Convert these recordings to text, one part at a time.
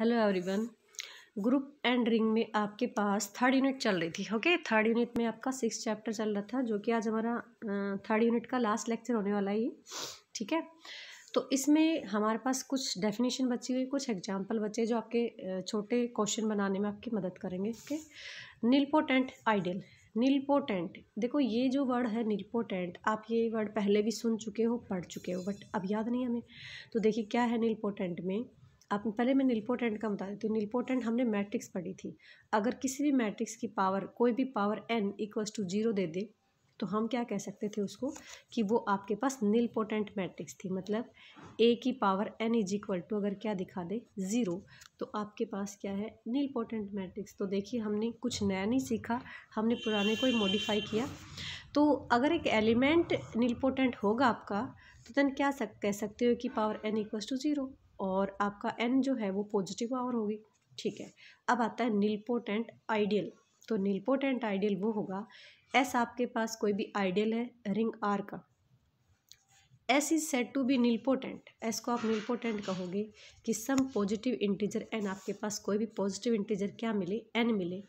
Hello everyone group and ring में आपके पास third unit चल रही थी ओके थर्ड यूनिट में आपका सिक्स चैप्टर चल रहा था जो कि आज हमारा थर्ड यूनिट का लास्ट लेक्चर होने वाला है ठीक है तो इसमें हमारे पास कुछ डेफिनेशन बची हुई कुछ एग्जाम्पल बचे जो आपके छोटे क्वेश्चन बनाने में आपकी मदद करेंगे ओके नीलपोटेंट आइडियल नीलपोटेंट देखो ये जो वर्ड है नीलपोटेंट आप ये वर्ड पहले भी सुन चुके हो पढ़ चुके हो बट अब याद नहीं हमें तो देखिए क्या है नीलपोटेंट में आप पहले मैं निलपोटेंट का बता देती हूँ निलपोटेंट हमने मैट्रिक्स पढ़ी थी अगर किसी भी मैट्रिक्स की पावर कोई भी power n equals to zero दे दे तो हम क्या कह सकते थे उसको कि वो आपके पास निलपोटेंट मैट्रिक्स थी मतलब ए की power n is equal to अगर क्या दिखा दे ज़ीरो तो आपके पास क्या है निलपोटेंट मैट्रिक्स तो देखिए हमने कुछ नया नहीं सीखा हमने पुराने को ही मॉडिफाई किया तो अगर एक एलिमेंट निलपोटेंट होगा आपका तो देन क्या सक, कह सकते हो कि power n equals to zero और आपका एन जो है वो पॉजिटिव आवर होगी ठीक है अब आता है नीलपोटेंट आइडियल तो नीलपोटेंट आइडियल वो होगा एस आपके पास कोई भी आइडियल है रिंग आर का S is set to be nilpotent S को आप नीलपोटेंट कहोगे कि सम पॉजिटिव इंटीजर एन आपके पास कोई भी पॉजिटिव इंटीजर क्या मिले एन मिले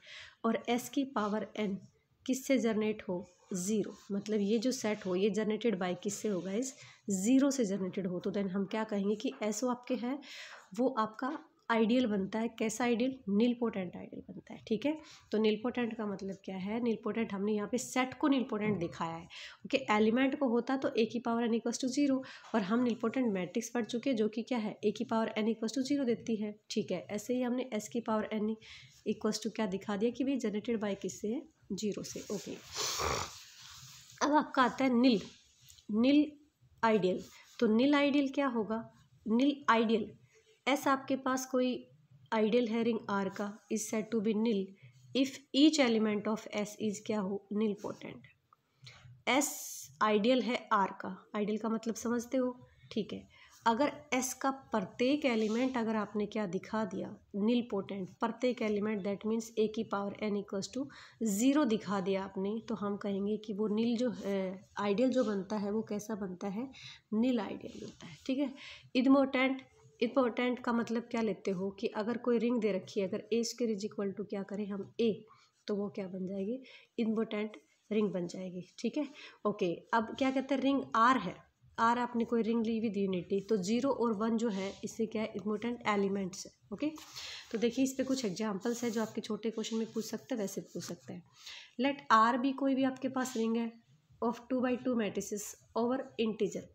और एस की पावर एन किससे जनरेट हो ज़ीरो मतलब ये जो सेट हो ये जनरेटेड बाय किससे होगा इस ज़ीरो से जनरेटेड हो तो देन हम क्या कहेंगे कि एसओ आपके हैं वो आपका आइडियल बनता है कैसा आइडियल नीलपोटेंट आइडियल बनता है ठीक है तो नीलपोटेंट का मतलब क्या है नीलपोटेंट हमने यहाँ पे सेट को नीलपोटेंट दिखाया है ओके okay, एलिमेंट को होता तो ए की power n equals to zero और हम नीलपोटेंट मैट्रिक्स पढ़ चुके जो कि क्या है ए की power n equals to zero देती है ठीक है ऐसे ही हमने एस की पावर एन इक्वस टू क्या दिखा दिया कि भाई जनरेटेड बाई किससे है जीरो से ओके okay. आपका आता है नील नील आइडियल तो नील आइडियल क्या होगा नील आइडियल एस आपके पास कोई आइडियल है रिंग आर का is set to be nil if each element of S is क्या हो नील पोटेंट एस आइडियल है आर का आइडियल का मतलब समझते हो ठीक है अगर एस का प्रत्येक एलिमेंट अगर आपने क्या दिखा दिया नील पोटेंट प्रत्येक एलिमेंट दैट मीन्स ए की power n equals to zero दिखा दिया आपने तो हम कहेंगे कि वो नील जो आइडियल जो बनता है वो कैसा बनता है नील आइडियल बनता है ठीक है इदमोटेंट इम्पोर्टेंट का मतलब क्या लेते हो कि अगर कोई रिंग दे रखी है अगर ए स्क्र इज इक्वल टू क्या करें हम ए तो वो क्या बन जाएगी इम्पोर्टेंट रिंग बन जाएगी ठीक है ओके अब क्या कहते हैं रिंग आर है आर आपने कोई रिंग ली विद यूनिटी तो जीरो और वन जो है इससे क्या है इम्पोर्टेंट एलिमेंट्स है ओके तो देखिए इस पर कुछ एग्जाम्पल्स है जो आपके छोटे क्वेश्चन में पूछ सकते हैं वैसे पूछ सकते हैं लेट आर भी कोई भी आपके पास रिंग है of two by two matrices over integer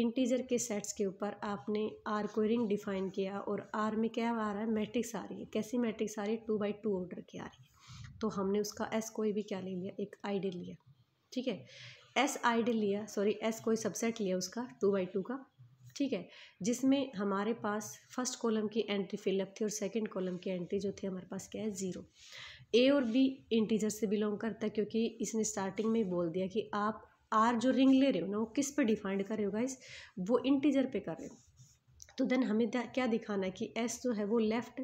integer के सेट्स के ऊपर आपने आर को रिंग डिफाइन किया और आर में क्या आ रहा है मैट्रिक्स आ रही है कैसी मैट्रिक्स आ रही है टू बाई टू ऑर्डर की आ रही है तो हमने उसका एस कोई भी क्या ले लिया एक आइडिया लिया ठीक है एस आइडल लिया सॉरी एस कोई सबसेट लिया उसका टू बाई टू का ठीक है जिसमें हमारे पास फर्स्ट कॉलम की एंट्री फिलअप थी और सेकंड कॉलम की एंट्री जो थी हमारे पास क्या है ज़ीरो ए और बी इंटीजर से बिलोंग करता है क्योंकि इसने स्टार्टिंग में बोल दिया कि आप आर जो रिंग ले रहे हो ना वो किस पर डिफाइंड कर रहे हो गाइस वो इंटीजर पे कर रहे हो तो देन हमें क्या दिखाना है कि एस जो है वो लेफ़्ट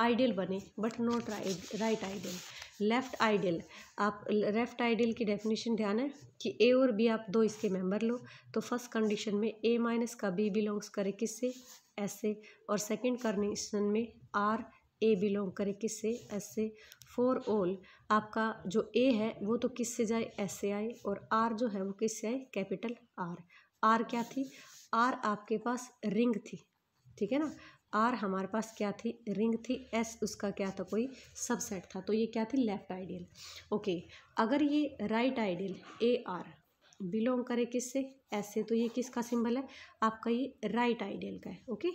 आइडियल बने but not right right ideal left ideal आप लेफ़्ट आइडियल की डेफिनेशन ध्यान है कि ए और बी आप दो इसके मेंबर लो तो फर्स्ट कंडीशन में ए माइनस का बी बिलोंग्स करे किससे एस से और सेकंड कंडीशन में आर ए बिलोंग करे किससे एस से फॉर ऑल आपका जो ए है वो तो किस से जाए एस से आए और आर जो है वो किस से आए कैपिटल आर आर क्या थी आर आपके पास रिंग थी ठीक है ना आर हमारे पास क्या थी रिंग थी एस उसका क्या था कोई सबसेट था तो ये क्या थी लेफ्ट आइडियल ओके अगर ये right ideal A R belong करे किससे एस से तो ये किसका सिंबल है आपका ये राइट आइडियल का है ओके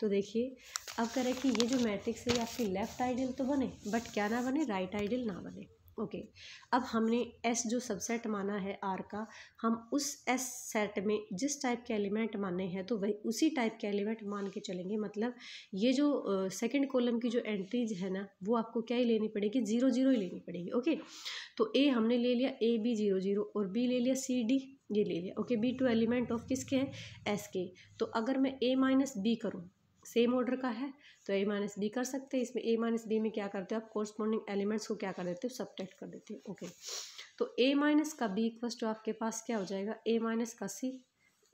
तो देखिए अब कह रहे कि ये जो मैट्रिक्स है ये आपकी लेफ्ट आइडियल तो बने बट क्या ना बने राइट आइडियल ना बने ओके अब हमने एस जो सबसेट माना है आर का हम उस एस सेट में जिस टाइप के एलिमेंट माने हैं तो वही उसी टाइप के एलिमेंट मान के चलेंगे मतलब ये जो सेकंड uh, कॉलम की जो एंट्रीज है ना वो आपको क्या ही लेनी पड़ेगी जीरो जीरो ही लेनी पड़ेगी ओके तो ए हमने ले लिया ए बी जीरो जीरो और बी ले लिया सी डी ये ले लिया okay B two element of किसके हैं एस के तो अगर मैं ए माइनस बी करूँ सेम ऑर्डर का है तो ए माइनस बी कर सकते हैं इसमें ए माइनस बी में क्या करते हो आप कॉरस्पॉन्डिंग एलिमेंट्स को क्या कर देते हो सब्ट्रैक्ट कर देते हो ओके तो ए माइनस का बी इक्वस टू आपके पास क्या हो जाएगा ए माइनस का सी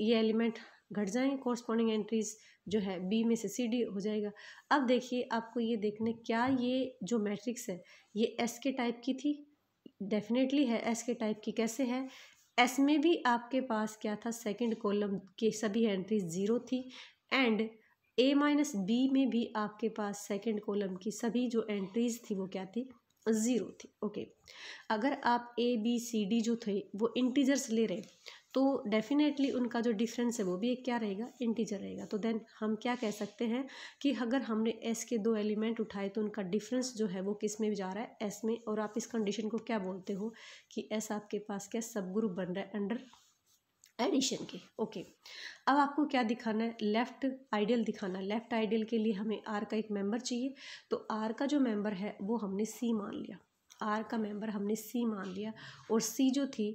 ये एलिमेंट घट जाएंगे कॉरस्पॉन्डिंग एंट्रीज जो है बी में से सी डी हो जाएगा अब देखिए आपको ये देखने क्या ये जो मैट्रिक्स है ये एस के टाइप की थी डेफिनेटली है एस के टाइप की कैसे है एस में भी आपके पास क्या था सेकंड कॉलम के सभी एंट्रीज ज़ीरो थी एंड ए माइनस बी में भी आपके पास सेकंड कॉलम की सभी जो एंट्रीज थी वो क्या थी ज़ीरो थी ओके अगर आप ए बी सी डी जो थे वो इंटीजर्स ले रहे तो डेफिनेटली उनका जो डिफरेंस है वो भी एक क्या रहेगा इंटीजर रहेगा तो देन हम क्या कह सकते हैं कि अगर हमने एस के दो एलिमेंट उठाए तो उनका डिफरेंस जो है वो किस में जा रहा है एस में और आप इस कंडीशन को क्या बोलते हो कि एस आपके पास क्या सब ग्रुप बन रहा है अंडर एडिशन के ओके अब आपको क्या दिखाना है लेफ़्ट आइडियल दिखाना है लेफ़्ट आइडियल के लिए हमें आर का एक मेंबर चाहिए तो आर का जो मेंबर है वो हमने सी मान लिया आर का मेंबर हमने सी मान लिया और सी जो थी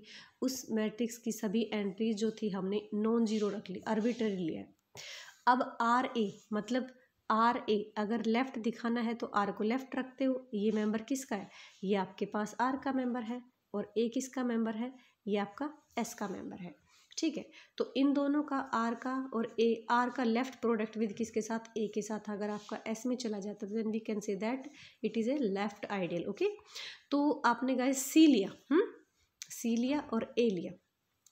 उस मैट्रिक्स की सभी एंट्रीज जो थी हमने नॉन जीरो रख ली आर्बिटरी लिया अब आर ए मतलब आर ए अगर लेफ़्ट दिखाना है तो आर को लेफ़्ट रखते हो ये मेंबर किसका है ये आपके पास आर का मेंबर है और ए किसका मेंबर है ये आपका एस का मेंबर है ठीक है तो इन दोनों का आर का और ए आर का लेफ्ट प्रोडक्ट विद किसके साथ ए के साथ अगर आपका एस में चला जाता है then we can say that it is a left ideal okay तो आपने कहा सी लिया हुँ? हम्म? सी लिया और ए लिया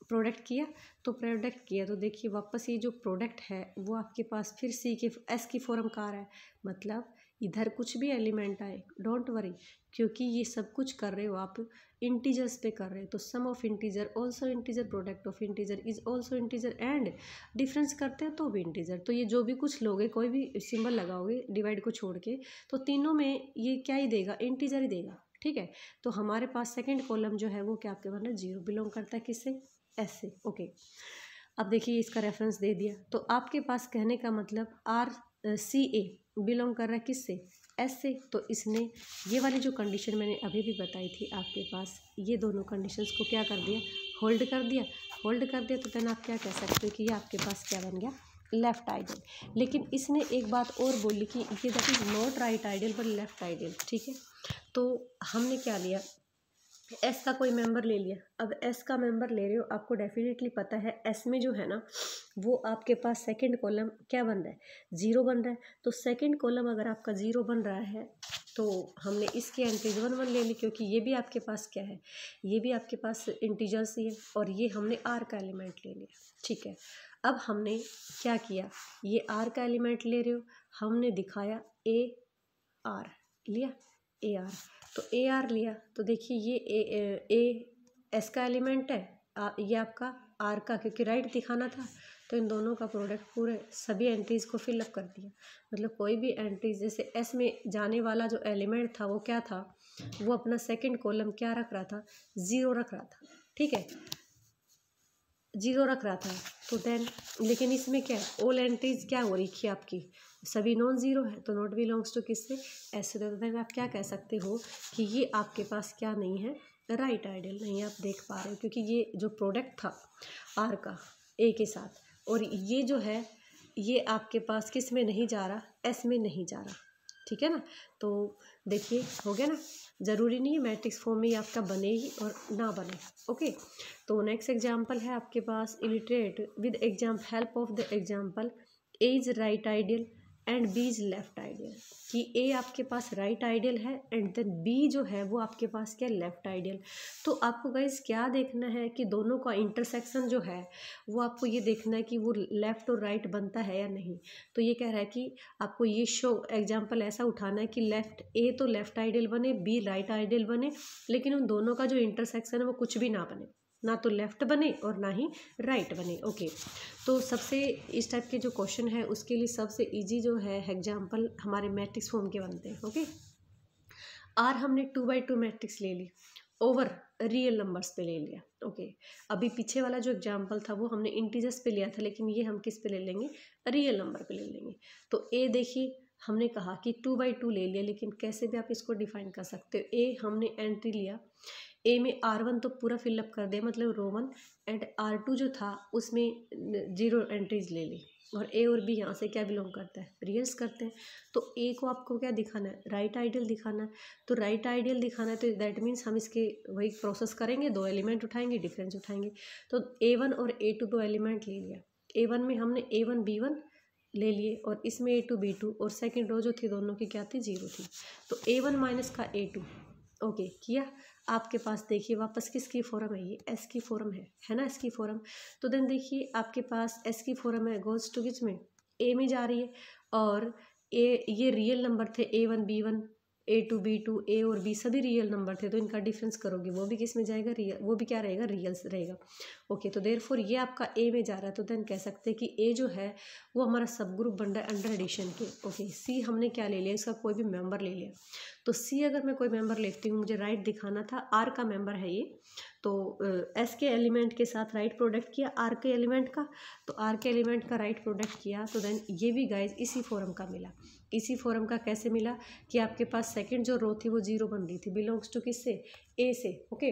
प्रोडक्ट किया तो प्रोडक्ट किया तो देखिए वापस ये जो प्रोडक्ट है वो आपके पास फिर सी के एस की फॉर्म का आ रहा है मतलब इधर कुछ भी एलिमेंट आए डोंट वरी क्योंकि ये सब कुछ कर रहे हो आप इंटीजर्स पे कर रहे हो तो sum of integer also integer product of integer is also integer and difference करते हैं तो भी इंटीजर तो ये जो भी कुछ लोगे कोई भी सिंबल लगाओगे डिवाइड को छोड़ के तो तीनों में ये क्या ही देगा इंटीजर ही देगा ठीक है तो हमारे पास सेकेंड कॉलम जो है वो क्या आपके पास जीरो बिलोंग करता है किससे एस से ओके अब देखिए इसका रेफरेंस दे दिया तो आपके पास कहने का मतलब आर सी ए बिलोंग कर रहा है किससे एस से तो इसने ये वाली जो कंडीशन मैंने अभी भी बताई थी आपके पास ये दोनों कंडीशंस को क्या कर दिया होल्ड कर दिया होल्ड कर दिया तो देन आप क्या कह सकते हो कि ये आपके पास क्या बन गया लेफ़्ट आइडियल लेकिन इसने एक बात और बोली कि ये that is not right ideal but left ideal ठीक है तो हमने क्या लिया एस का कोई मेंबर ले लिया अब एस का मेंबर ले रहे हो आपको डेफिनेटली पता है एस में जो है ना वो आपके पास सेकंड कॉलम क्या बन रहा है ज़ीरो बन रहा है तो सेकंड कॉलम अगर आपका ज़ीरो बन रहा है तो हमने इसके एंट्रीज वन वन ले ली क्योंकि ये भी आपके पास क्या है ये भी आपके पास इंटीजर्स ही है और ये हमने आर का एलिमेंट ले लिया ठीक है अब हमने क्या किया ये आर का एलिमेंट ले रहे हो हमने दिखाया ए आर लिया ए आर तो ए आर लिया तो देखिए ये ए, ए एस का एलिमेंट है आ, ये आपका आर का क्योंकि राइट दिखाना था तो इन दोनों का प्रोडक्ट पूरे सभी एंट्रीज़ को फिलअप कर दिया मतलब कोई भी एंट्रीज जैसे एस में जाने वाला जो एलिमेंट था वो क्या था वो अपना सेकंड कॉलम क्या रख रहा था ज़ीरो रख रहा था ठीक है जीरो रख रहा था तो देन लेकिन इसमें क्या है ओल एंट्रीज क्या हो रही थी आपकी सभी नॉन ज़ीरो है तो नॉट बिलोंग्स टू किस से ऐसे तो में आप क्या कह सकते हो कि ये आपके पास क्या नहीं है राइट आइडियल नहीं आप देख पा रहे हो क्योंकि ये जो प्रोडक्ट था आर का ए के साथ और ये जो है ये आपके पास किस में नहीं जा रहा एस में नहीं जा रहा ठीक है ना तो देखिए हो गया ना ज़रूरी नहीं है मैट्रिक्स फॉर्म में आपका बने ही और ना बने ओके तो नेक्स्ट एग्जाम्पल है आपके पास illustrate with exam help of the example as right ideal and B is left ideal कि ए आपके पास राइट right आइडियल है एंड देन बी जो है वो आपके पास क्या लेफ़्ट आइडियल तो आपको गाइज क्या देखना है कि दोनों का इंटरसेक्शन जो है वो आपको ये देखना है कि वो लेफ़्ट और राइट right बनता है या नहीं तो ये कह रहा है कि आपको ये शो एग्जाम्पल ऐसा उठाना है कि लेफ़्ट ए तो लेफ़्ट आइडियल बने बी राइट आइडियल बने लेकिन उन दोनों का जो इंटरसेक्शन है वो कुछ भी ना बने ना तो लेफ़्ट बने और ना ही राइट बने ओके तो सबसे इस टाइप के जो क्वेश्चन है उसके लिए सबसे ईजी जो है एग्जाम्पल हमारे मैट्रिक्स फॉर्म के बनते हैं ओके आर हमने टू बाई टू मैट्रिक्स ले ली ओवर रियल नंबर्स पे ले लिया ओके अभी पीछे वाला जो एग्जाम्पल था वो हमने इंटीजर्स पे लिया था लेकिन ये हम किस पे ले लेंगे रियल नंबर पे ले लेंगे तो ए देखिए हमने कहा कि टू बाई टू ले लिया लेकिन कैसे भी आप इसको डिफाइन कर सकते हो ए हमने एंट्री लिया ए में आर वन तो पूरा फिलअप कर दिया मतलब row one and R two जो था उसमें जीरो एंट्रीज ले ली और ए और बी यहाँ से क्या बिलोंग करता है रियल्स करते हैं तो ए को आपको क्या दिखाना है राइट आइडियल दिखाना है तो राइट आइडियल दिखाना है तो दैट मीन्स हम इसके वही प्रोसेस करेंगे दो एलिमेंट उठाएंगे डिफरेंस उठाएंगे तो ए वन और ए टू दो एलिमेंट ले लिया ए वन में हमने ए वन बी वन ले लिए और इसमें ए टू बी टू और सेकेंड रो जो थी दोनों की क्या थी जीरो थी तो ए वन माइनस का ए टू ओके किया आपके पास देखिए वापस किसकी फॉरम है ये एस की फॉरम है है ना एस की फोरम तो देन देखिए आपके पास एस की फोरम है गोज टू किच में ए में जा रही है और ए ये रियल नंबर थे A one B one A two B two A और बी सभी रियल नंबर थे तो इनका डिफरेंस करोगे वो भी किस में जाएगा रियल वो भी क्या रहेगा रियल्स रहेगा ओके तो देर फोर ये आपका ए में जा रहा है तो देन कह सकते हैं कि ए जो है वो हमारा सब ग्रुप बन रहा है अंडर एडिशन के ओके सी हमने क्या ले लिया इसका कोई भी मेम्बर ले लिया तो सी अगर मैं कोई मेंबर लिखती हूँ मुझे राइट दिखाना था आर का मेंबर है ये तो एस के एलिमेंट के साथ राइट प्रोडक्ट किया आर के एलिमेंट का तो आर के एलिमेंट का राइट प्रोडक्ट किया तो देन ये भी गाइज इसी फॉरम का मिला इसी फॉरम का कैसे मिला कि आपके पास सेकेंड जो रो थी वो जीरो बन रही थी बिलोंग्स टू किस से ए से ओके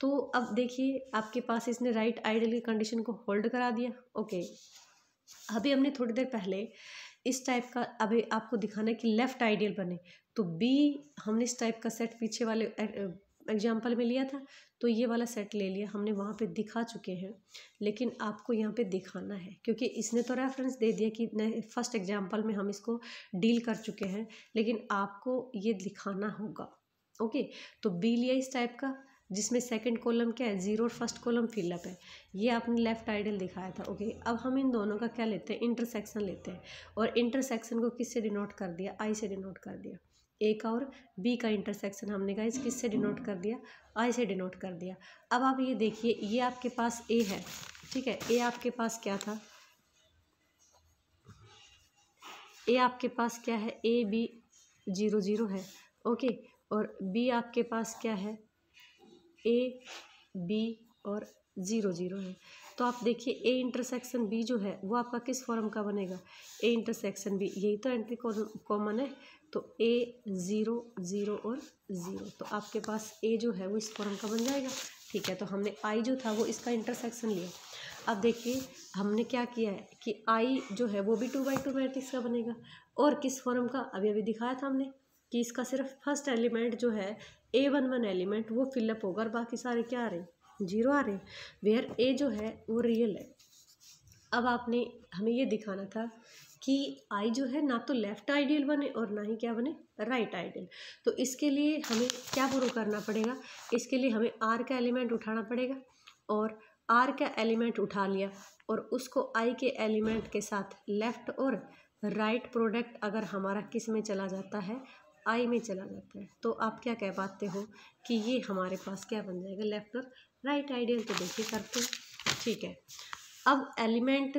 तो अब देखिए आपके पास इसने राइट आइडल की कंडीशन को होल्ड करा दिया ओके अभी हमने थोड़ी देर पहले इस टाइप का अभी आपको दिखाना है कि लेफ़्ट आइडियल बने तो बी हमने इस टाइप का सेट पीछे वाले एग्जाम्पल में लिया था तो ये वाला सेट ले लिया हमने वहाँ पे दिखा चुके हैं लेकिन आपको यहाँ पे दिखाना है क्योंकि इसने तो रेफरेंस दे दिया कि फर्स्ट एग्जाम्पल में हम इसको डील कर चुके हैं लेकिन आपको ये दिखाना होगा ओके तो बी लिया इस टाइप का जिसमें सेकंड कॉलम क्या है जीरो और फर्स्ट कॉलम फिलअप है ये आपने लेफ्ट आइडल दिखाया था ओके अब हम इन दोनों का क्या लेते हैं इंटरसेक्शन लेते हैं और इंटरसेक्शन को किससे डिनोट कर दिया आई से डिनोट कर दिया ए का और बी का इंटरसेक्शन हमने गाइज किससे डिनोट कर दिया आई से डिनोट कर दिया अब आप ये देखिए ये आपके पास ए है ठीक है ए आपके पास क्या था ए आपके पास क्या है ए बी जीरो जीरो है ओके और बी आपके पास क्या है ए बी और ज़ीरो ज़ीरो है तो आप देखिए ए इंटरसेक्शन बी जो है वो आपका किस फॉर्म का बनेगा ए इंटरसेक्शन बी यही तो एंट्री कॉमन है तो ए ज़ीरो ज़ीरो और ज़ीरो तो आपके पास ए जो है वो इस फॉर्म का बन जाएगा ठीक है तो हमने आई जो था वो इसका इंटरसेक्शन लिया अब देखिए हमने क्या किया है कि आई जो है वो भी टू बाई टू मैट्रिक्स का बनेगा और किस फॉर्म का अभी अभी दिखाया था हमने कि इसका सिर्फ फर्स्ट एलिमेंट जो है ए वन वन एलिमेंट वो फिलअप होगा और बाकी सारे क्या आ रहे हैं जीरो आ रहे हैं वेयर ए जो है वो रियल है अब आपने हमें ये दिखाना था कि आई जो है ना तो लेफ़्ट आइडियल बने और ना ही क्या बने राइट आइडियल तो इसके लिए हमें क्या प्रूव करना पड़ेगा इसके लिए हमें आर का एलिमेंट उठाना पड़ेगा और आर का एलिमेंट उठा लिया और उसको आई के एलिमेंट के साथ लेफ़्ट और राइट प्रोडक्ट अगर हमारा किस में चला जाता है आई में चला जाता है तो आप क्या कह पाते हो कि ये हमारे पास क्या बन जाएगा लेफ़्ट और राइट आइडियल तो देखिए करते ठीक है अब एलिमेंट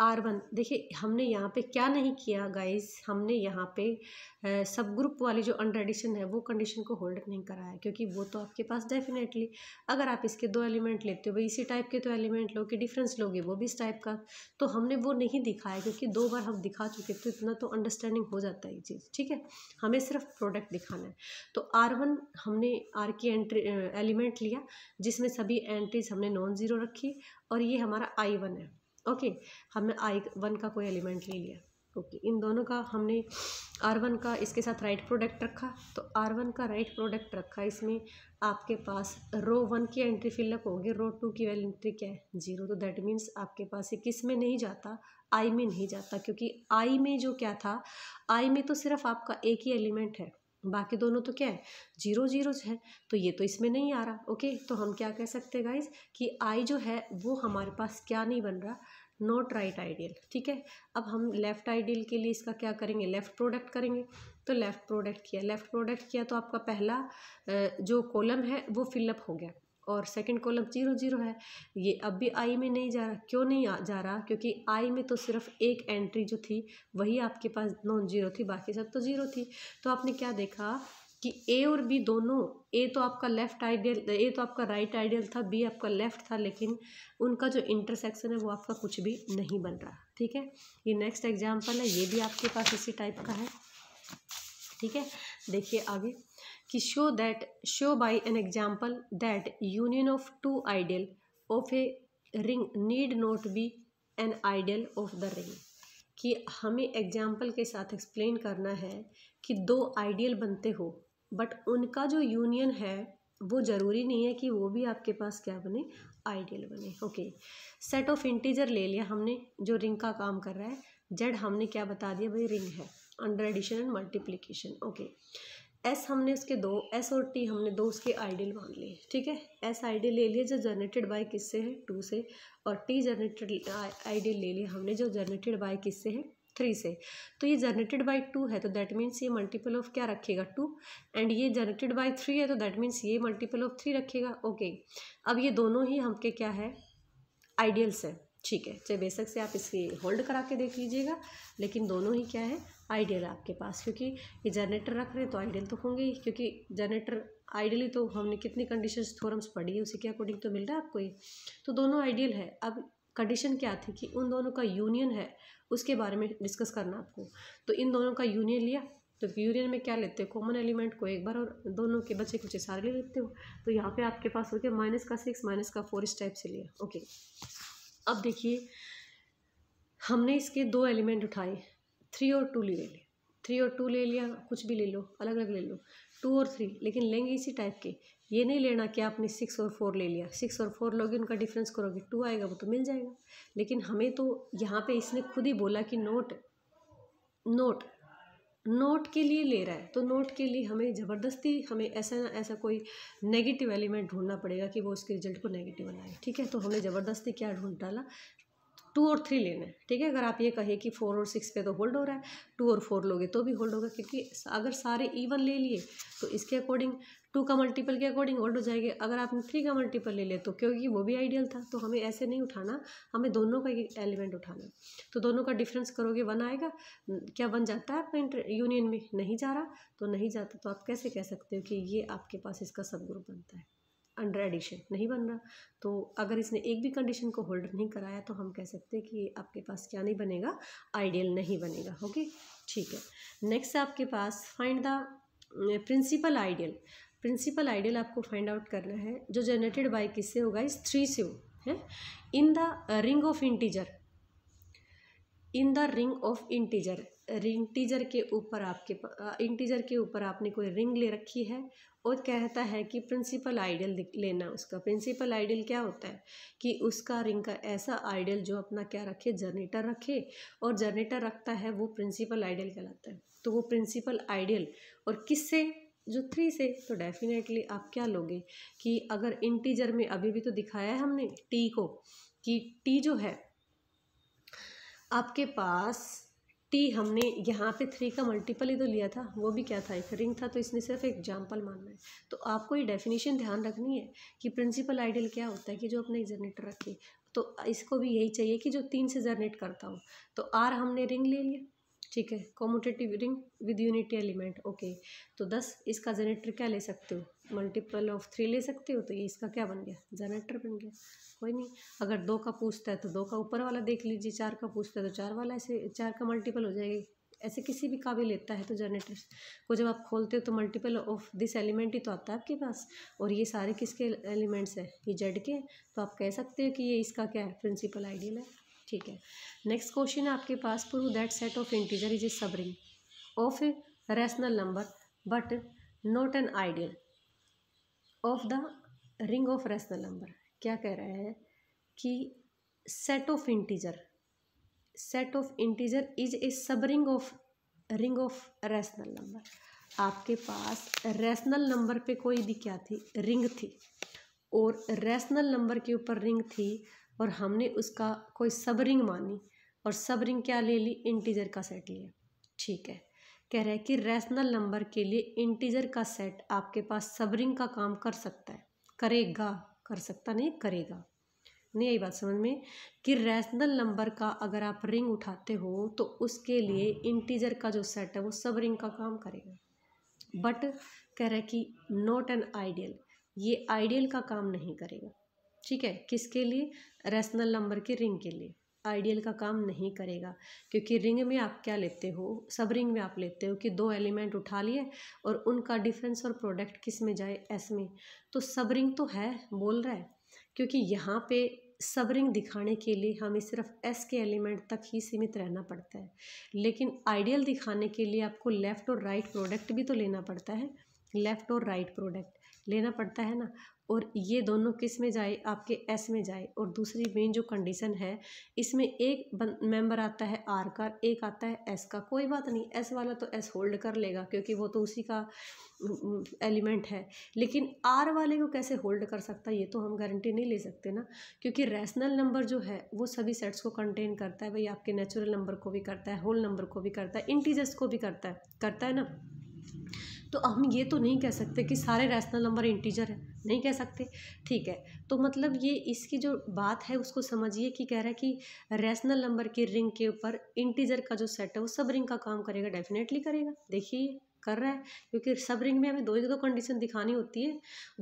आर वन देखिए हमने यहाँ पे क्या नहीं किया गाइस हमने यहाँ पे सब ग्रुप वाली जो अनरेडिशन है वो कंडीशन को होल्ड नहीं कराया क्योंकि वो तो आपके पास डेफिनेटली अगर आप इसके दो एलिमेंट लेते हो भाई इसी टाइप के तो एलिमेंट लो कि डिफरेंस लोगे वो भी इस टाइप का तो हमने वो नहीं दिखाया क्योंकि दो बार हम दिखा चुके तो इतना तो अंडरस्टैंडिंग हो जाता है ये चीज़ ठीक है हमें सिर्फ प्रोडक्ट दिखाना है तो आर वन हमने आर की एंट्री एलिमेंट लिया जिसमें सभी एंट्रीज हमने नॉन ज़ीरो रखी और ये हमारा आई वन है ओके हमने आई वन का कोई एलिमेंट ले लिया ओके इन दोनों का हमने आर वन का इसके साथ राइट प्रोडक्ट रखा तो आर वन का राइट प्रोडक्ट रखा इसमें आपके पास रो वन की एंट्री फिलअप होगी रो टू की वैल एंट्री क्या है जीरो तो दैट मीन्स आपके पास ये किस में नहीं जाता आई में नहीं जाता क्योंकि आई में जो क्या था आई में तो सिर्फ आपका एक ही एलिमेंट है बाकी दोनों तो क्या है जीरो जीरोज है तो ये तो इसमें नहीं आ रहा ओके तो हम क्या कह सकते हैं गाइज कि आई जो है वो हमारे पास क्या नहीं बन रहा नॉट राइट आइडियल ठीक है अब हम लेफ़्ट आइडियल के लिए इसका क्या करेंगे लेफ़्ट प्रोडक्ट करेंगे तो लेफ़्ट प्रोडक्ट किया लेफ़्ट प्रोडक्ट किया तो आपका पहला जो कॉलम है वो फिलअप हो गया और सेकंड कॉलम जीरो जीरो है ये अब भी आई में नहीं जा रहा क्यों नहीं आ, जा रहा क्योंकि आई में तो सिर्फ एक एंट्री जो थी वही आपके पास नॉन जीरो थी बाकी सब तो जीरो थी तो आपने क्या देखा कि ए और बी दोनों ए तो आपका लेफ्ट आइडियल ए तो आपका राइट right आइडियल था बी आपका लेफ्ट था लेकिन उनका जो इंटरसेक्शन है वो आपका कुछ भी नहीं बन रहा ठीक है ये नेक्स्ट एग्जाम्पल है ये भी आपके पास इसी टाइप का है ठीक है देखिए आगे कि show that show by an example that union of two ideal of a ring need not be an ideal of the ring कि हमें एग्जाम्पल के साथ एक्सप्लेन करना है कि दो आइडियल बनते हो बट उनका जो यूनियन है वो ज़रूरी नहीं है कि वो भी आपके पास क्या बने आइडियल बने ओके सेट ऑफ इंटीजर ले लिया हमने जो रिंग का काम कर रहा है जेड हमने क्या बता दिया भाई रिंग है under addition and multiplication okay S हमने उसके दो एस और टी हमने दो उसके आइडियल मान लिए ठीक है एस आइडियल ले लिए जो जनरेटेड बाय किससे है टू से और टी जनरेटेड आइडियल ले लिए हमने जो जनरेटेड बाय किससे है थ्री से तो ये जनरेटेड बाय टू है तो दैट मीन्स ये मल्टीपल ऑफ क्या रखेगा टू एंड ये जनरेटेड बाय थ्री है तो दैट मीन्स ये मल्टीपल ऑफ थ्री रखेगा ओके अब ये दोनों ही हमके क्या है आइडियल्स है ठीक है चाहे बेशक से आप इसे होल्ड करा के देख लीजिएगा लेकिन दोनों ही क्या है आइडियल है आपके पास क्योंकि ये जनरेटर रख रहे हैं तो आइडियल तो होंगे ही क्योंकि जनरेटर आइडियली तो हमने कितनी कंडीशन थोरम्स पढ़ी है उसी के अकॉर्डिंग तो मिल रहा है आपको ये तो दोनों आइडियल है अब कंडीशन क्या थी कि उन दोनों का यूनियन है उसके बारे में डिस्कस करना आपको तो इन दोनों का यूनियन लिया तो यूनियन में क्या लेते हो कॉमन एलिमेंट को एक बार और दोनों के बचे कुछ सारे ले लेते हो तो यहाँ पे आपके पास हो गया माइनस का सिक्स माइनस का फोर इस टाइप से लिया ओके अब देखिए हमने इसके दो एलिमेंट उठाए थ्री और टू ले लिया थ्री और टू ले लिया कुछ भी ले लो अलग अलग ले लो टू और थ्री लेकिन लेंगे इसी टाइप के ये नहीं लेना कि आपने सिक्स और फोर ले लिया सिक्स और फोर लोगे उनका डिफरेंस करोगे टू आएगा वो तो मिल जाएगा लेकिन हमें तो यहाँ पे इसने खुद ही बोला कि नोट नोट नोट के लिए ले रहा है तो नोट के लिए हमें ज़बरदस्ती हमें ऐसा ना ऐसा कोई नेगेटिव एलिमेंट ढूंढना पड़ेगा कि वो उसके रिजल्ट को नेगेटिव बनाए ठीक है तो हमने ज़बरदस्ती क्या ढूंढ डाला टू और थ्री लेना है ठीक है अगर आप ये कहें कि फोर और सिक्स पे तो होल्ड हो रहा है टू और फोर लोगे तो भी होल्ड होगा क्योंकि अगर सारे इवन ले लिए तो इसके अकॉर्डिंग टू का मल्टीपल के अकॉर्डिंग होल्ड हो जाएंगे अगर आपने थ्री का मल्टीपल ले लिया तो क्योंकि वो भी आइडियल था तो हमें ऐसे नहीं उठाना हमें दोनों का एलिमेंट उठाना तो दोनों का डिफरेंस करोगे वन आएगा क्या वन जाता है आपका यूनियन में नहीं जा रहा तो नहीं जाता तो आप कैसे कह सकते हो कि ये आपके पास इसका सब ग्रुप बनता है अंडर एडिशन नहीं बन रहा तो अगर इसने एक भी कंडीशन को होल्ड नहीं कराया तो हम कह सकते हैं कि आपके पास क्या नहीं बनेगा आइडियल नहीं बनेगा ओके ठीक है नेक्स्ट आपके पास find the principal ideal principal ideal आपको फाइंड आउट करना है जो जनरेटेड बाय किससे होगा इस थ्री से हो है in the ring of integer in the ring of integer ring टीजर के ऊपर आपके इंटीजर के ऊपर आपने कोई रिंग ले रखी है और कहता है कि प्रिंसिपल आइडल लेना उसका प्रिंसिपल आइडल क्या होता है कि उसका रिंग का ऐसा आइडल जो अपना क्या रखे जनरेटर रखे और जनरेटर रखता है वो प्रिंसिपल आइडल कहलाता है तो वो प्रिंसिपल आइडियल और किस से जो थ्री से तो डेफिनेटली आप क्या लोगे कि अगर इंटीजर में अभी भी तो दिखाया है हमने टी को कि टी जो है आपके पास टी हमने यहाँ पे थ्री का मल्टीपल ही तो लिया था वो भी क्या था एक रिंग था तो इसने सिर्फ एग्जाम्पल मानना है तो आपको ये डेफिनेशन ध्यान रखनी है कि प्रिंसिपल आइडियल क्या होता है कि जो अपने जनरेटर रखे तो इसको भी यही चाहिए कि जो तीन से जनरेट करता हूँ तो आर हमने रिंग ले लिया ठीक है commutative ring with unity element okay तो दस इसका जनरेटर क्या ले सकते हो मल्टीपल ऑफ थ्री ले सकते हो तो ये इसका क्या बन गया जनरेटर बन गया कोई नहीं अगर दो का पूछता है तो दो का ऊपर वाला देख लीजिए चार का पूछता है तो चार वाला ऐसे चार का मल्टीपल हो जाएगा ऐसे किसी भी काबिल लेता है तो जनरेटर को जब आप खोलते हो तो मल्टीपल ऑफ दिस एलिमेंट ही तो आता है आपके पास और ये सारे किसके एलिमेंट्स हैं ये जेड के तो आप कह सकते हो कि ये इसका क्या है प्रिंसिपल आइडियल है ठीक है नेक्स्ट क्वेश्चन है आपके पास prove that set of integer is a subring of rational number but not an ideal of the ring of rational number क्या कह रहा है कि set of integer set of integer is a sub ring of ring of rational number आपके पास rational number पे कोई भी क्या थी रिंग थी और रेसनल नंबर के ऊपर रिंग थी और हमने उसका कोई सब रिंग मानी और सब रिंग क्या ले ली इंटीजर का सेट लिया ठीक है कह रहा है कि रैशनल नंबर के लिए इंटीजर का सेट आपके पास सबरिंग का काम कर सकता है करेगा कर सकता नहीं करेगा नहीं आई बात समझ में कि रैशनल नंबर का अगर आप रिंग उठाते हो तो उसके लिए इंटीजर का जो सेट है वो सब रिंग का काम करेगा बट कह रहा है कि नॉट एन आइडियल ये आइडियल का काम नहीं करेगा ठीक है किसके लिए रैशनल नंबर के रिंग के लिए आइडियल का काम नहीं करेगा क्योंकि रिंग में आप क्या लेते हो सब रिंग में आप लेते हो कि दो एलिमेंट उठा लिए और उनका डिफरेंस और प्रोडक्ट किस में जाए एस में तो सब रिंग तो है बोल रहा है क्योंकि यहाँ पे सब रिंग दिखाने के लिए हमें सिर्फ एस के एलिमेंट तक ही सीमित रहना पड़ता है लेकिन आइडियल दिखाने के लिए आपको लेफ़्ट और राइट प्रोडक्ट भी तो लेना पड़ता है लेफ़्ट और राइट प्रोडक्ट लेना पड़ता है ना और ये दोनों किस में जाए आपके एस में जाए और दूसरी मेन जो कंडीशन है इसमें एक मेंबर आता है आर का एक आता है एस का कोई बात नहीं एस वाला तो एस होल्ड कर लेगा क्योंकि वो तो उसी का एलिमेंट है लेकिन आर वाले को कैसे होल्ड कर सकता है ये तो हम गारंटी नहीं ले सकते ना क्योंकि रैशनल नंबर जो है वो सभी सेट्स को कंटेन करता है भाई आपके नेचुरल नंबर को भी करता है होल नंबर को भी करता है इंटीजर्स को भी करता है करता है ना तो हम ये तो नहीं कह सकते कि सारे रैशनल नंबर इंटीजर है नहीं कह सकते ठीक है तो मतलब ये इसकी जो बात है उसको समझिए कि कह रहा है कि रैशनल नंबर की रिंग के ऊपर इंटीजर का जो सेट है वो सब रिंग का काम करेगा डेफिनेटली करेगा देखिए कर रहा है क्योंकि सब रिंग में हमें दो ही दो कंडीशन दिखानी होती है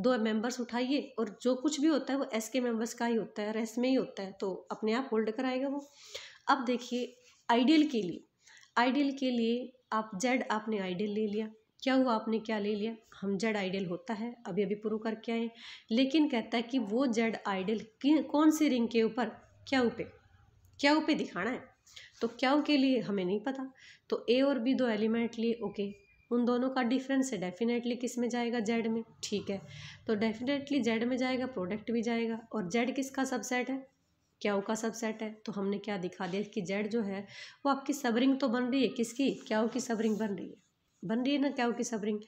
दो मेंबर्स उठाइए और जो कुछ भी होता है वो एस के मेंबर्स का ही होता है रेस में ही होता है तो अपने आप होल्ड कराएगा वो अब देखिए आइडियल के लिए आइडियल के लिए आप जेड आपने आइडियल ले लिया क्या हुआ आपने क्या ले लिया हम जेड आइडल होता है अभी अभी प्रूव करके आए लेकिन कहता है कि वो जेड आइडल कौन सी रिंग के ऊपर क्या पे क्या ऊपर दिखाना है तो क्या के लिए हमें नहीं पता तो ए और बी दो एलिमेंट लिए ओके उन दोनों का डिफरेंस है डेफिनेटली किस में जाएगा जेड में ठीक है तो डेफिनेटली जेड में जाएगा प्रोडक्ट भी जाएगा और जेड किसका सबसेट है क्याओ का सबसेट है तो हमने क्या दिखा दिया कि जेड जो है वो आपकी सबरिंग तो बन रही है किसकी क्याओ की सबरिंग बन रही है बन रही है ना क्या की सबरिंग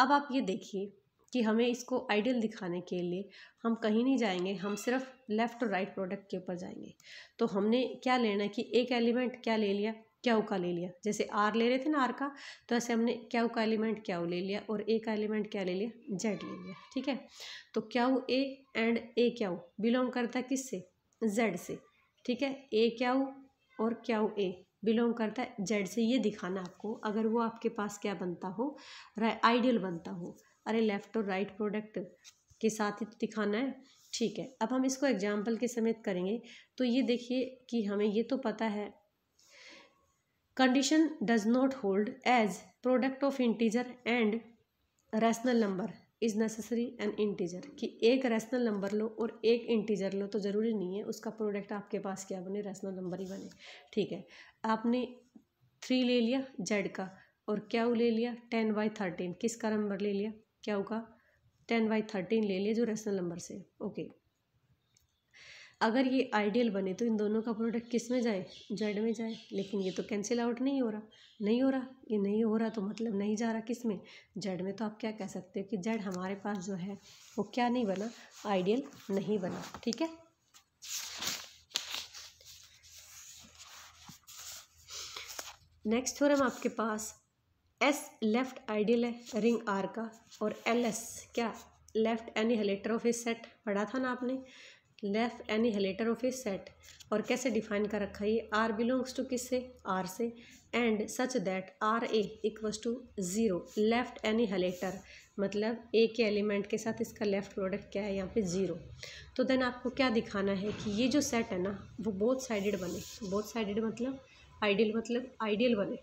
अब आप ये देखिए कि हमें इसको आइडियल दिखाने के लिए हम कहीं नहीं जाएंगे हम सिर्फ लेफ़्ट और राइट प्रोडक्ट के ऊपर जाएंगे तो हमने क्या लेना है कि एक एलिमेंट क्या ले लिया क्या का ले लिया जैसे आर ले रहे थे ना आर का तो ऐसे हमने क्या का एलिमेंट क्या ले लिया और ए का एलिमेंट क्या ले लिया जेड ले लिया ठीक है तो क्या ए एंड ए क्या बिलोंग करता किससे जेड से ठीक है ए क्या और क्या ए बिलोंग करता है जेड से ये दिखाना आपको अगर वो आपके पास क्या बनता हो आइडियल बनता हो अरे लेफ़्ट और राइट प्रोडक्ट के साथ ही तो दिखाना है ठीक है अब हम इसको एग्जाम्पल के समेत करेंगे तो ये देखिए कि हमें ये तो पता है condition does not hold as product of integer and rational number is necessary an integer कि एक रैशनल नंबर लो और एक इंटीजर लो तो ज़रूरी नहीं है उसका प्रोडक्ट आपके पास क्या बने रैशनल नंबर ही बने ठीक है आपने थ्री ले लिया जेड का और क्या ले लिया टेन बाई थर्टीन किसका नंबर ले लिया क्या का टेन बाई थर्टीन ले लिया जो रैशनल नंबर से ओके okay. अगर ये आइडियल बने तो इन दोनों का प्रोडक्ट किस में जाए जेड में जाए लेकिन ये तो कैंसिल आउट नहीं हो रहा नहीं हो रहा ये नहीं हो रहा तो मतलब नहीं जा रहा किस में जेड में तो आप क्या कह सकते हो कि जेड हमारे पास जो है वो क्या नहीं बना आइडियल नहीं बना ठीक है नेक्स्ट थ्योरम आपके पास एस लेफ्ट आइडियल है रिंग आर का और एल एस क्या left annihilator of a set पढ़ा था ना आपने left annihilator of a set और कैसे डिफाइन कर रखा है ये आर बिलोंग्स टू किस से आर से and such that R A equals to zero left annihilator मतलब ए के एलिमेंट के साथ इसका लेफ़्ट प्रोडक्ट क्या है यहाँ पे ज़ीरो तो देन आपको क्या दिखाना है कि ये जो सेट है ना वो बोथ साइडेड बने बोथ साइडेड मतलब आइडियल मतलब आइडियल बने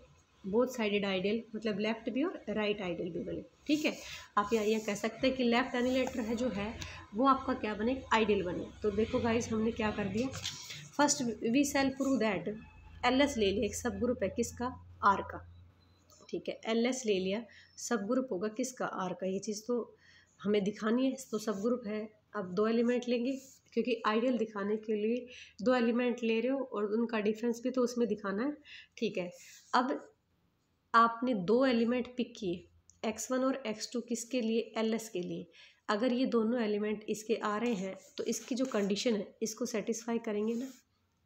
बोथ साइडेड आइडियल मतलब लेफ्ट भी और राइट right आइडियल भी बने ठीक है आप यहाँ यह कह सकते हैं कि लेफ्ट एनिलेटर है जो है वो आपका क्या बने आइडियल बने तो देखो गाइज हमने क्या कर दिया first we shall prove that L S ले लिया एक सब ग्रुप है किसका आर का ठीक है एल एस ले लिया सब ग्रुप होगा किसका आर का ये चीज़ तो हमें दिखानी है तो सब ग्रुप है अब दो एलिमेंट लेंगे क्योंकि आइडियल दिखाने के लिए दो एलिमेंट ले रहे हो और उनका डिफरेंस भी तो उसमें दिखाना है ठीक है अब आपने दो एलिमेंट पिक किए एक्स वन और एक्स टू किसके लिए एल एस के लिए अगर ये दोनों एलिमेंट इसके आ रहे हैं तो इसकी जो कंडीशन है इसको सेटिस्फाई करेंगे ना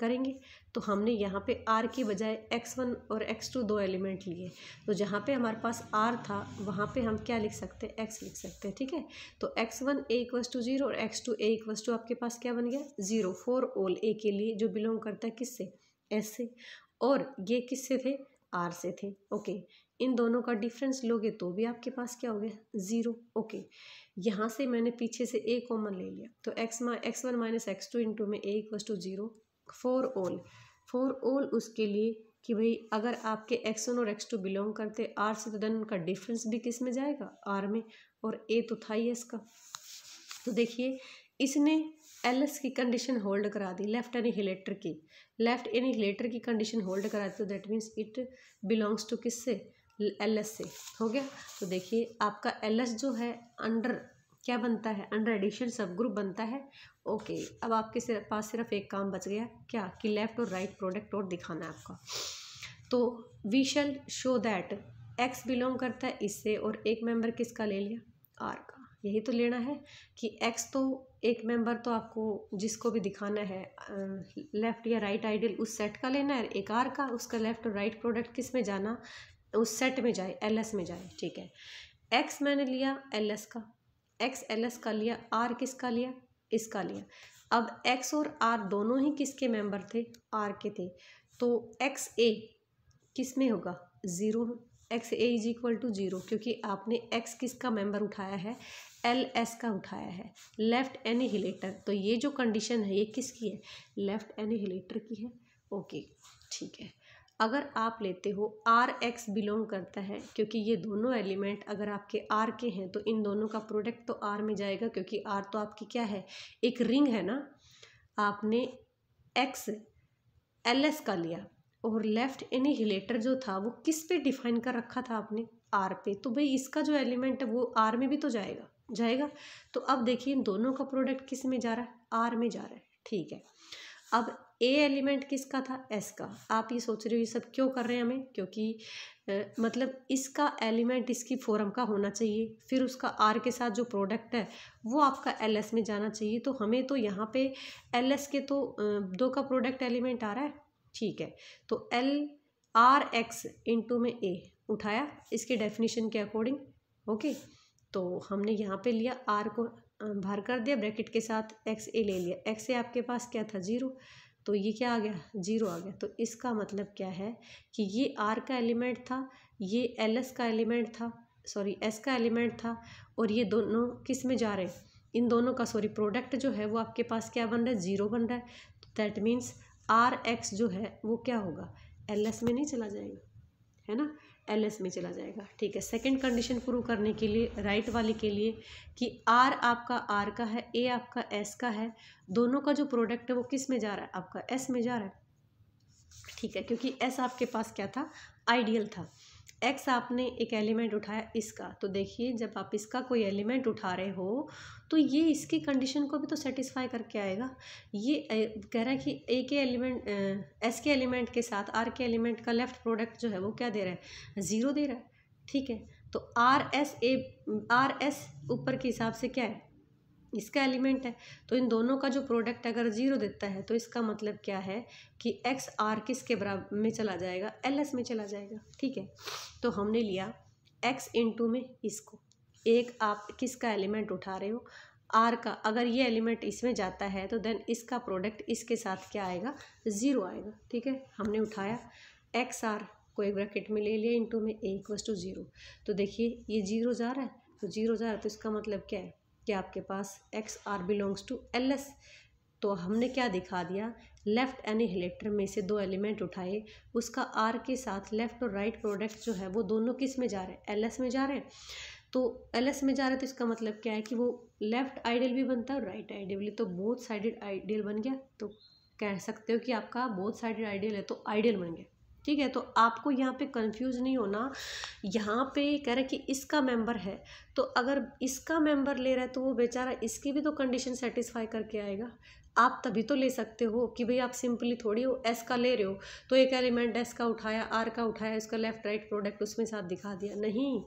करेंगे तो हमने यहाँ पे आर के बजाय एक्स वन और एक्स टू दो एलिमेंट लिए तो जहाँ पे हमारे पास आर था वहाँ पे हम क्या लिख सकते हैं एक्स लिख सकते हैं ठीक है तो X one A to zero और X two A equals to आपके पास क्या बन गया ज़ीरो फोर ओल ए के लिए जो बिलोंग करता है किससे एस से और ये किससे थे आर से थे ओके इन दोनों का डिफरेंस लोगे तो भी आपके पास क्या हो गया ज़ीरो ओके यहाँ से मैंने पीछे से ए कॉमन ले लिया तो एक्स मा X one minus X two into में A equals to zero for all for all उसके लिए कि भाई अगर आपके एक्स वन और एक्स टू बिलोंग करते आर से तो देन उनका डिफरेंस भी किस में जाएगा आर में और ए तो था ही इसका तो देखिए इसने एल की कंडीशन होल्ड करा दी लेफ्ट हिलेटर की लेफ्ट एनिहिलेटर की कंडीशन होल्ड करा दी तो that means it belongs to किस से एल से हो गया तो देखिए आपका एल जो है अंडर क्या बनता है अंडर एडिशन सब ग्रुप बनता है ओके अब आपके सिर्फ पास सिर्फ एक काम बच गया क्या कि लेफ़्ट और राइट प्रोडक्ट और दिखाना है आपका तो we shall show that X belong करता है इससे और एक मेंबर किसका ले लिया आर का यही तो लेना है कि एक्स तो एक मेंबर तो आपको जिसको भी दिखाना है लेफ़्ट या राइट आइडियल उस सेट का लेना है एक आर का उसका लेफ़्ट और राइट प्रोडक्ट किस में जाना उस सेट में जाए एल एस में जाए ठीक है एक्स मैंने लिया एल एस का एक्स एल एस का लिया आर किसका लिया इसका लिया अब एक्स और आर दोनों ही किसके मेंबर थे आर के थे तो एक्स ए किस में होगा zero X A is equal to zero क्योंकि आपने एक्स किसका मेंबर उठाया है एल एस का उठाया है लेफ्ट एनिहिलेटर तो ये जो कंडीशन है ये किसकी है लेफ्ट एनिहिलेटर की है ओके ठीक है अगर आप लेते हो आर एक्स बिलोंग करता है क्योंकि ये दोनों एलिमेंट अगर आपके आर के हैं तो इन दोनों का प्रोडक्ट तो आर में जाएगा क्योंकि आर तो आपकी क्या है एक रिंग है ना आपने एक्स एल एस का लिया और लेफ्ट एनिहिलेटर जो था वो किस पे डिफाइन कर रखा था आपने आर पे तो भाई इसका जो एलिमेंट है वो आर में भी तो जाएगा जाएगा तो अब देखिए इन दोनों का प्रोडक्ट किस में जा रहा है आर में जा रहा है ठीक है अब ए एलिमेंट किसका था एस का आप ये सोच रहे हो ये सब क्यों कर रहे हैं हमें क्योंकि आ, मतलब इसका एलिमेंट इसकी फोरम का होना चाहिए फिर उसका आर के साथ जो प्रोडक्ट है वो आपका एल एस में जाना चाहिए तो हमें तो यहाँ पे एल एस के तो दो का प्रोडक्ट एलिमेंट आ रहा है ठीक है तो एल आर एक्स इंटू में ए उठाया इसके डेफिनेशन के अकॉर्डिंग ओके okay? तो हमने यहाँ पे लिया आर को भर कर दिया ब्रैकेट के साथ एक्स ए ले लिया एक्स ए आपके पास क्या था जीरो तो ये क्या आ गया जीरो आ गया तो इसका मतलब क्या है कि ये आर का एलिमेंट था ये एल एस का एलिमेंट था सॉरी एस का एलिमेंट था और ये दोनों किस में जा रहे हैं इन दोनों का सॉरी प्रोडक्ट जो है वो आपके पास क्या बन रहा है जीरो बन रहा है दैट मीन्स आर एक्स जो है वो क्या होगा एल एस में नहीं चला जाएगा है ना एल एस में चला जाएगा ठीक है सेकंड कंडीशन प्रूव करने के लिए राइट वाले के लिए कि आर आपका आर का है ए आपका एस का है दोनों का जो प्रोडक्ट है वो किस में जा रहा है आपका एस में जा रहा है ठीक है क्योंकि एस आपके पास क्या था आइडियल था एक्स आपने एक एलिमेंट उठाया इसका तो देखिए जब आप इसका कोई एलिमेंट उठा रहे हो तो ये इसकी कंडीशन को भी तो सेटिस्फाई करके आएगा ये कह रहा है कि ए के एलिमेंट एस के एलिमेंट के साथ आर के एलिमेंट का लेफ़्ट प्रोडक्ट जो है वो क्या दे रहा है ज़ीरो दे रहा है ठीक है तो R S A R S ऊपर के हिसाब से क्या है इसका एलिमेंट है तो इन दोनों का जो प्रोडक्ट अगर जीरो देता है तो इसका मतलब क्या है कि एक्स आर किस के बराबर में चला जाएगा एल एस में चला जाएगा ठीक है तो हमने लिया एक्स इंटू में इसको एक आप किसका एलिमेंट उठा रहे हो आर का अगर ये एलिमेंट इसमें जाता है तो देन इसका प्रोडक्ट इसके साथ क्या आएगा ज़ीरो आएगा ठीक है हमने उठाया एक्स आर को एक ब्रैकेट में ले लिया इंटू में ए इक्वस टू ज़ीरो तो देखिए ये जीरो जा रहा है तो जीरो जा रहा है तो इसका मतलब क्या है कि आपके पास X R belongs to L S तो हमने क्या दिखा दिया लेफ़्ट एनिहिलेटर में से दो एलिमेंट उठाए उसका आर के साथ लेफ़्ट और राइट प्रोडक्ट जो है वो दोनों किस में जा रहे हैं एल एस में जा रहे हैं तो एल एस में जा रहे हैं तो इसका मतलब क्या है कि वो लेफ़्ट आइडियल भी बनता है और राइट आइडियल भी तो बोथ साइडेड आइडियल बन गया तो कह सकते हो कि आपका बोथ साइडेड आइडियल है तो आइडियल बन गया ठीक है तो आपको यहाँ पे कंफ्यूज नहीं होना यहाँ पे कह रहे कि इसका मेंबर है तो अगर इसका मेंबर ले रहा है तो वो बेचारा इसकी भी तो कंडीशन सेटिस्फाई करके आएगा आप तभी तो ले सकते हो कि भाई आप सिंपली थोड़ी हो एस का ले रहे हो तो एक एलिमेंट एस का उठाया आर का उठाया उसका लेफ्ट राइट प्रोडक्ट उसमें साथ दिखा दिया नहीं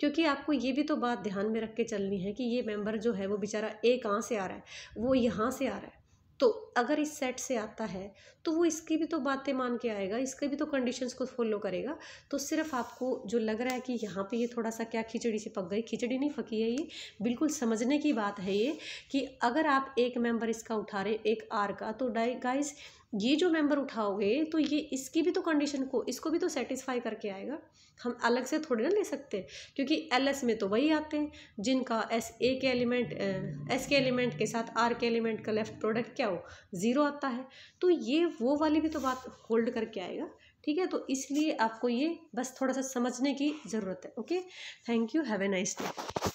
क्योंकि आपको ये भी तो बात ध्यान में रख के चलनी है कि ये मेंबर जो है वो बेचारा ए कहाँ से आ रहा है वो यहाँ से आ रहा है तो अगर इस सेट से आता है तो वो इसकी भी तो बातें मान के आएगा इसके भी तो कंडीशंस को फॉलो करेगा तो सिर्फ आपको जो लग रहा है कि यहाँ पे ये थोड़ा सा क्या खिचड़ी से पक गई खिचड़ी नहीं फकी है ये बिल्कुल समझने की बात है ये कि अगर आप एक मेंबर इसका उठा रहे एक आर का तो डाई गाइज ये जो मेंबर उठाओगे तो ये इसकी भी तो कंडीशन को इसको भी तो सेटिस्फाई करके आएगा हम अलग से थोड़े ना ले सकते क्योंकि एल एस में तो वही आते हैं जिनका एस ए के एलिमेंट एस के एलिमेंट के साथ आर के एलिमेंट का लेफ्ट प्रोडक्ट क्या हो ज़ीरो आता है तो ये वो वाली भी तो बात होल्ड करके आएगा ठीक है तो इसलिए आपको ये बस थोड़ा सा समझने की ज़रूरत है okay thank you have a nice day